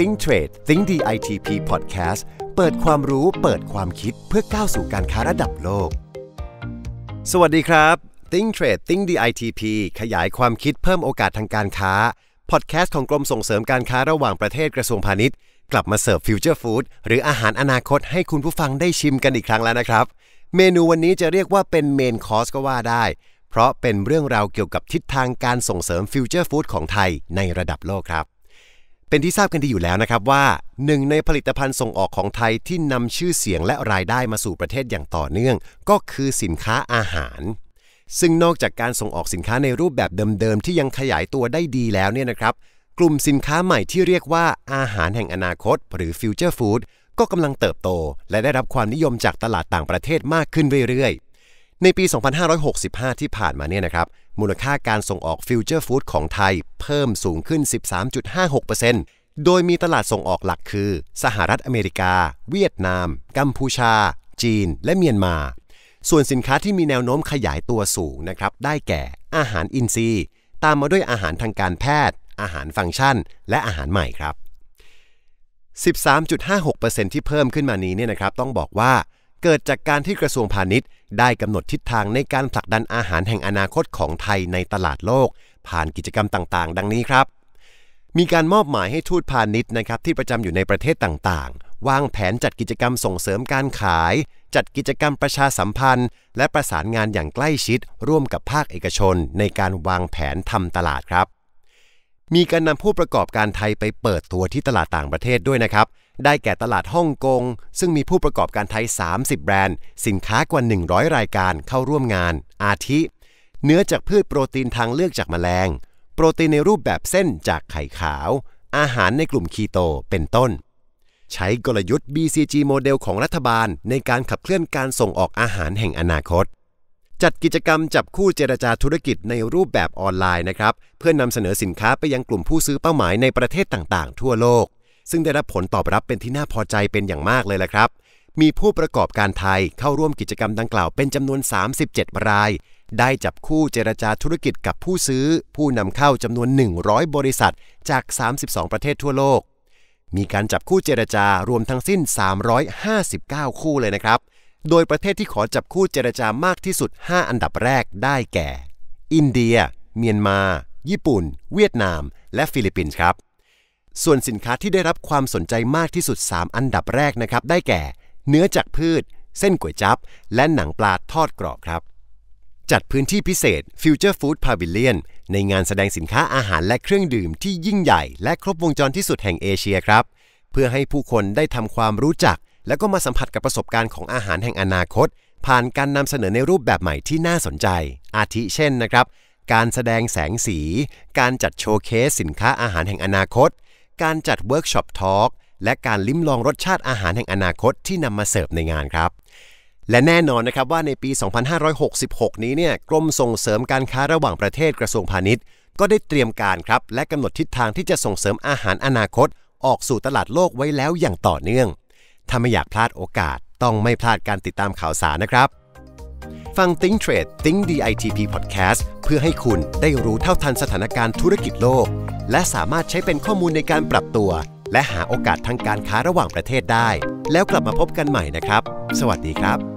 Think Trade Think DITP Podcast เปิดความรู้เปิดความคิดเพื่อก้าวสู่การค้าระดับโลก สวัสดีครับ Think Trade Think DITP ขยายความคิดเพิ่มโอกาสทางการค้า พอดแคสต์ของกรมส่งเสริมการค้าระหว่างประเทศกระทรวงพาณิชย์ กลับมาเสิร์ฟฟิวเจอร์ฟู้ดหรืออาหารอนาคตให้คุณผู้ฟังได้ชิมกันอีกครั้งแล้วนะครับ เมนูวันนี้จะเรียกว่าเป็นเมนคอร์สก็ว่าได้ เพราะเป็นเรื่องราวเกี่ยวกับทิศทางการส่งเสริมฟิวเจอร์ฟู้ดของไทยในระดับโลกครับเป็นที่ทราบกันดีอยู่แล้วนะครับว่าหนึ่งในผลิตภัณฑ์ส่งออกของไทยที่นำชื่อเสียงและรายได้มาสู่ประเทศอย่างต่อเนื่อง ก็คือสินค้าอาหาร ซึ่งนอกจากการส่งออกสินค้าในรูปแบบเดิมๆ ที่ยังขยายตัวได้ดีแล้วเนี่ยนะครับกลุ่มสินค้าใหม่ที่เรียกว่าอาหารแห่งอนาคต หรือฟิวเจอร์ฟู้ดก็กำลังเติบโต และได้รับความนิยมจากตลาดต่างประเทศมากขึ้นเรื่อยๆในปี 2565 ที่ผ่านมาเนี่ยนะครับมูลค่าการส่งออกฟิวเจอร์ฟู้ดของไทย เพิ่มสูงขึ้น 13.56%โดยมีตลาดส่งออกหลักคือ สหรัฐอเมริกา เวียดนาม กัมพูชา จีน และเมียนมา ส่วนสินค้าที่มีแนวโน้มขยายตัวสูงนะครับ ได้แก่อาหารอินทรีย์ ตามมาด้วยอาหารทางการแพทย์ อาหารฟังก์ชัน และอาหารใหม่ครับ13.56%ที่เพิ่มขึ้นมานี้เนี่ยนะครับต้องบอกว่าเกิดจากการที่กระทรวงพาณิชย์ได้กำหนดทิศทางในการผลักดันอาหารแห่งอนาคตของไทยในตลาดโลก ผ่านกิจกรรมต่าง ๆ ดังนี้ครับ มีการมอบหมายให้ทูตพาณิชย์นะครับ ที่ประจำอยู่ในประเทศต่างๆ วางแผนจัดกิจกรรมส่งเสริมการขาย จัดกิจกรรมประชาสัมพันธ์ และประสานงานอย่างใกล้ชิด ร่วมกับภาคเอกชน ในการวางแผนทำตลาดครับ มีการนำผู้ประกอบการไทยไปเปิดตัวที่ตลาดต่างประเทศด้วยนะครับได้แก่ตลาดฮ่องกง ซึ่งมีผู้ประกอบการไทย 30 แบรนด์ สินค้ากว่า 100 รายการเข้าร่วมงาน อาทิ เนื้อจากพืชโปรตีนทางเลือกจากแมลง โปรตีนในรูปแบบเส้นจากไข่ขาว อาหารในกลุ่มคีโตเป็นต้น ใช้กลยุทธ์ BCG โมเดลของรัฐบาล ในการขับเคลื่อนการส่งออกอาหารแห่งอนาคต จัดกิจกรรมจับคู่เจรจาธุรกิจในรูปแบบออนไลน์นะครับเพื่อนนำเสนอสินค้าไปยังกลุ่มผู้ซื้อเป้าหมายในประเทศต่างๆ ทั่วโลกซึ่งได้รับผลตอบรับเป็นที่น่าพอใจเป็นอย่างมากเลยละครับ มีผู้ประกอบการไทยเข้าร่วมกิจกรรมดังกล่าวเป็นจำนวน 37 ราย ได้จับคู่เจรจาธุรกิจกับผู้ซื้อ ผู้นำเข้าจำนวน 100 บริษัทจาก 32 ประเทศทั่วโลก มีการจับคู่เจรจารวมทั้งสิ้น 359 คู่เลยนะครับ โดยประเทศที่ขอจับคู่เจรจามากที่สุด 5 อันดับแรก ได้แก่ อินเดีย เมียนมา ญี่ปุ่น เวียดนาม และฟิลิปปินส์ครับส่วนสินค้าที่ได้รับความสนใจมากที่สุด 3 อันดับแรกนะครับ ได้แก่ เนื้อจากพืช เส้นก๋วยจับ และหนังปลาทอดกรอบครับ จัดพื้นที่พิเศษ Future Food Pavilion ในงานแสดงสินค้าอาหารและเครื่องดื่มที่ยิ่งใหญ่ และครบวงจรที่สุดแห่งเอเชียครับ เพื่อให้ผู้คนได้ทำความรู้จัก และก็มาสัมผัสกับประสบการณ์ของอาหารแห่งอนาคต ผ่านการนำเสนอในรูปแบบใหม่ที่น่าสนใจ อาทิเช่นนะครับ การแสดงแสงสี การจัดโชว์เคส สินค้าอาหารแห่งอนาคตการจัดเวิร์กช็อปทอล์กและการลิ้มลองรสชาติอาหารแห่งอนาคตที่นำมาเสิร์ฟในงานครับ และแน่นอนนะครับว่าในปี 2566 นี้เนี่ยกรมส่งเสริมการค้าระหว่างประเทศกระทรวงพาณิชย์ ก็ได้เตรียมการครับและกำหนดทิศทางที่จะส่งเสริมอาหารอนาคต ออกสู่ตลาดโลกไว้แล้วอย่างต่อเนื่อง ถ้าไม่อยากพลาดโอกาส ต้องไม่พลาดการติดตามข่าวสารนะครับฟัง Think Trade Think DITP Podcast เพื่อให้คุณได้รู้เท่าทันสถานการณ์ธุรกิจโลก และสามารถใช้เป็นข้อมูลในการปรับตัว และหาโอกาสทางการค้าระหว่างประเทศได้ แล้วกลับมาพบกันใหม่นะครับ สวัสดีครับ